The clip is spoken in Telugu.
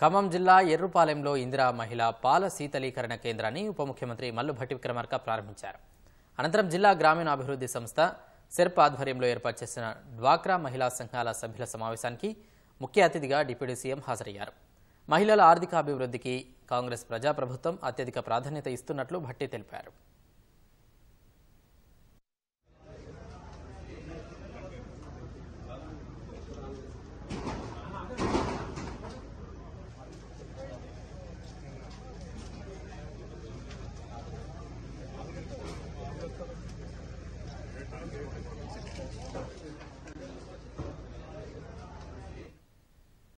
ఖమ్మం జిల్లా ఎర్రుపాలెంలో ఇందిరా మహిళా పాల శీతలీకరణ కేంద్రాన్ని ఉప ముఖ్యమంత్రి మల్లుభట్టి విక్రమార్క ప్రారంభించారు అనంతరం జిల్లా గ్రామీణాభివృద్ధి సంస్థ సెర్ప్ ఆధ్వర్యంలో ఏర్పాటు చేసిన డ్వాక్రా మహిళా సంఘాల సభ్యుల సమావేశానికి ముఖ్య అతిథిగా డిప్యూటీ సీఎం హాజరయ్యారు మహిళల ఆర్థికాభివృద్ధికి కాంగ్రెస్ ప్రజాప్రభుత్వం అత్యధిక ప్రాధాన్యత ఇస్తున్నట్లు భట్టి తెలిపారు